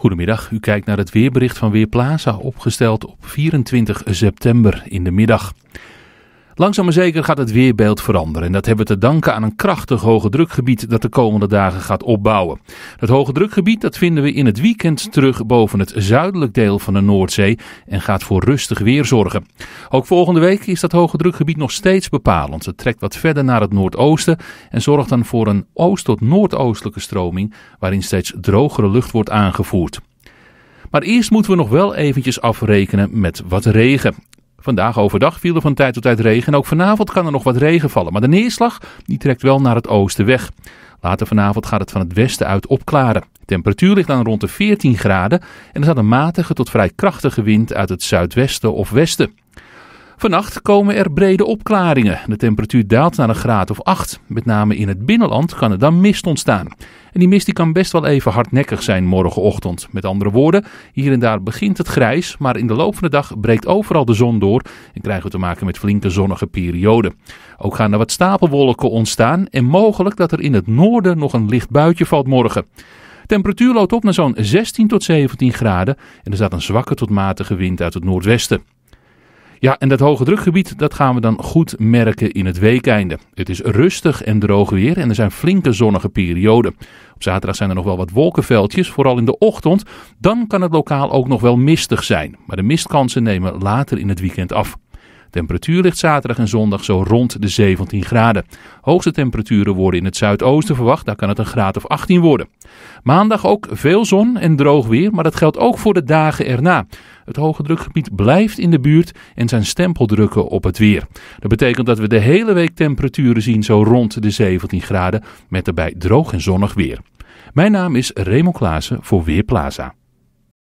Goedemiddag, u kijkt naar het weerbericht van Weerplaza, opgesteld op 24 september in de middag. Langzaam maar zeker gaat het weerbeeld veranderen. En dat hebben we te danken aan een krachtig hoge drukgebied dat de komende dagen gaat opbouwen. Dat hoge drukgebied dat vinden we in het weekend terug boven het zuidelijk deel van de Noordzee en gaat voor rustig weer zorgen. Ook volgende week is dat hoge drukgebied nog steeds bepalend. Het trekt wat verder naar het noordoosten en zorgt dan voor een oost- tot noordoostelijke stroming waarin steeds drogere lucht wordt aangevoerd. Maar eerst moeten we nog wel eventjes afrekenen met wat regen. Vandaag overdag viel er van tijd tot tijd regen en ook vanavond kan er nog wat regen vallen. Maar de neerslag die trekt wel naar het oosten weg. Later vanavond gaat het van het westen uit opklaren. De temperatuur ligt dan rond de 14 graden en er staat een matige tot vrij krachtige wind uit het zuidwesten of westen. Vannacht komen er brede opklaringen. De temperatuur daalt naar een graad of 8. Met name in het binnenland kan er dan mist ontstaan. En die mist die kan best wel even hardnekkig zijn morgenochtend. Met andere woorden, hier en daar begint het grijs, maar in de loop van de dag breekt overal de zon door en krijgen we te maken met flinke zonnige perioden. Ook gaan er wat stapelwolken ontstaan en mogelijk dat er in het noorden nog een licht buitje valt morgen. Temperatuur loopt op naar zo'n 16 tot 17 graden en er staat een zwakke tot matige wind uit het noordwesten. Ja, en dat hoge drukgebied dat gaan we dan goed merken in het weekeinde. Het is rustig en droog weer en er zijn flinke zonnige perioden. Op zaterdag zijn er nog wel wat wolkenveldjes, vooral in de ochtend. Dan kan het lokaal ook nog wel mistig zijn, maar de mistkansen nemen later in het weekend af. Temperatuur ligt zaterdag en zondag zo rond de 17 graden. Hoogste temperaturen worden in het zuidoosten verwacht, daar kan het een graad of 18 worden. Maandag ook veel zon en droog weer, maar dat geldt ook voor de dagen erna. Het hoge drukgebied blijft in de buurt en zijn stempel drukken op het weer. Dat betekent dat we de hele week temperaturen zien zo rond de 17 graden, met daarbij droog en zonnig weer. Mijn naam is Remo Klaassen voor Weerplaza.